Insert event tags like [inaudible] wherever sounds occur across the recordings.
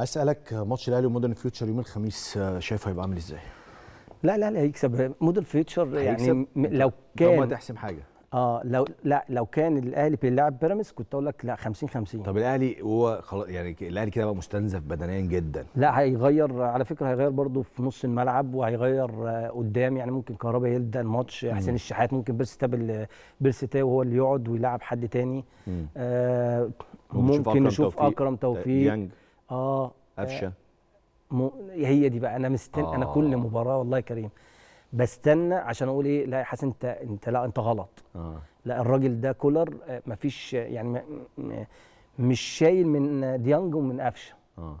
عايز اسالك ماتش الاهلي ومودرن فيوتشر يوم الخميس آه، شايفه هيبقى عامل ازاي؟ لا لا لا هيكسب مودرن فيوتشر يعني لو كان لو ما تحسم حاجه اه لو لا لو كان الاهلي بيلعب بيراميدز كنت اقول لك لا 50 50 طب الاهلي هو خلاص يعني الاهلي كده بقى مستنزف بدنيا جدا لا هيغير على فكره هيغير برده في نص الملعب وهيغير آه، قدام يعني ممكن كهربا يبدا الماتش حسين الشحات ممكن بيرسي تاب تاو هو اللي يقعد ويلعب حد تاني آه ممكن نشوف اكرم توفيق, أكرم توفيق اه قفشه آه، م... هي دي بقى انا مستني آه. انا كل مباراه والله يا كريم بستنى عشان اقول ايه لا يا حسن انت انت لا انت غلط آه. لا الراجل ده كولر آه، مفيش يعني مش شايل من ديانج ومن قفشه آه.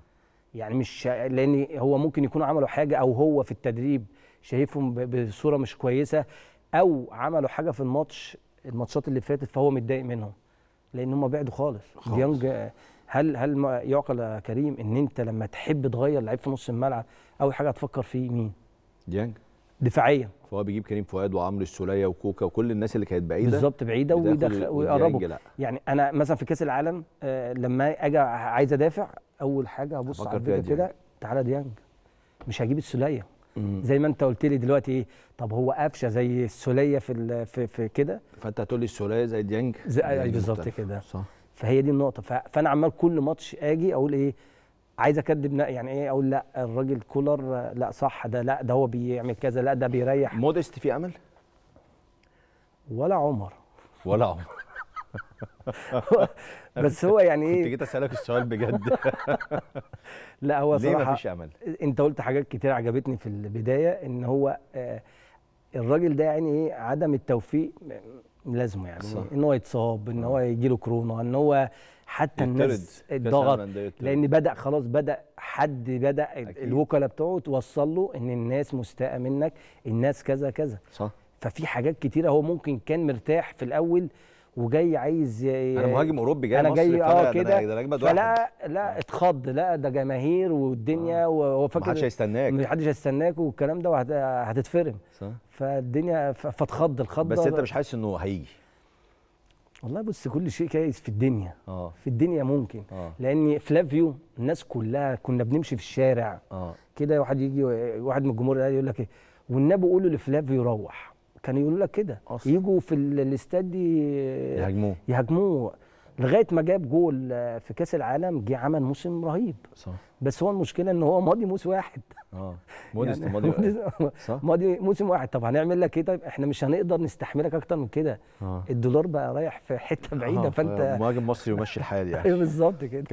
يعني مش لان هو ممكن يكونوا عملوا حاجه او هو في التدريب شايفهم بصوره مش كويسه او عملوا حاجه في الماتش الماتشات اللي فاتت فهو متضايق منهم لان هم بعدوا خالص, خالص. ديانج آه، هل هل يعقل يا كريم ان انت لما تحب تغير لعيب في نص الملعب اول حاجه هتفكر فيه مين؟ ديانج دفاعيا فهو بيجيب كريم فؤاد وعمرو السوليه وكوكا وكل الناس اللي كانت بعيده بالظبط بعيده ويدخل ويقربوا يعني انا مثلا في كاس العالم آه، لما اجي عايز ادافع اول حاجه ابص على الفيديو كده تعالى ديانج مش هجيب السوليه زي ما انت قلت لي دلوقتي ايه طب هو قفشه زي السوليه في في, في كده فانت هتقول لي السوليه زي ديانج, ديانج يعني بالظبط كده صح فهي دي النقطه فانا عمال كل ماتش اجي اقول ايه عايز اكدب يعني ايه اقول لا الراجل كولر لا صح ده لا ده هو بيعمل كذا لا ده بيريح مودست في امل ولا عمر ولا عمر [laughs] بس هو يعني ايه كنت جيت اسالك السؤال بجد [laughs] لا هو صراحه ليه مفيش امل انت قلت حاجات كتير عجبتني في البدايه ان هو آه، الراجل ده يعني ايه عدم التوفيق لازمه يعني صح. ان هو يتصاب ان هو آه. يجي له كورونا ان هو حتى الناس الضغط لان بدا خلاص بدا حد بدا الوكلاء بتوعه توصل له ان الناس مستاءه منك الناس كذا كذا صح ففي حاجات كتيره هو ممكن كان مرتاح في الاول وجاي عايز انا مهاجم اوروبي جاي انا جاي اه كده فلا لا آه. اتخض لا ده جماهير والدنيا آه. وهو فاكر محدش هيستناك محدش هيستناك والكلام ده وهتتفرم صح فالدنيا فاتخض الخض بس انت مش حاسس انه هيجي والله بص كل شيء كايز في الدنيا آه. في الدنيا ممكن آه. لان فلافيو الناس كلها كنا بنمشي في الشارع آه. كده واحد يجي واحد من الجمهور يقول لك ايه والنبي قولوا لفلافيو يروح كانوا يقولوا لك كده يجوا في الاستاد يهاجموه يهاجموه لغايه ما جاب جول في كاس العالم جه عمل موسم رهيب صح بس هو المشكله ان هو ماضي موسم واحد اه مودست يعني ماضي صح ماضي موسم واحد طب هنعمل لك ايه طيب احنا مش هنقدر نستحملك اكتر من كده آه. الدولار بقى رايح في حته بعيده آه. فانت مهاجم مصري يمشي الحال يعني [laughs] أيوه، بالظبط كده